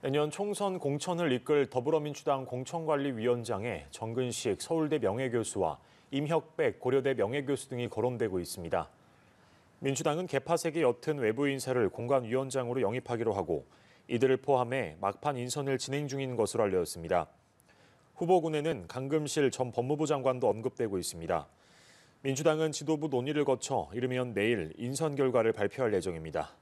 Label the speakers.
Speaker 1: 내년 총선 공천을 이끌 더불어민주당 공천관리위원장에 정근식 서울대 명예교수와 임혁백 고려대 명예교수 등이 거론되고 있습니다. 민주당은 개파색이 옅은 외부 인사를 공관위원장으로 영입하기로 하고 이들을 포함해 막판 인선을 진행 중인 것으로 알려졌습니다. 후보군에는 강금실 전 법무부 장관도 언급되고 있습니다. 민주당은 지도부 논의를 거쳐 이르면 내일 인선 결과를 발표할 예정입니다.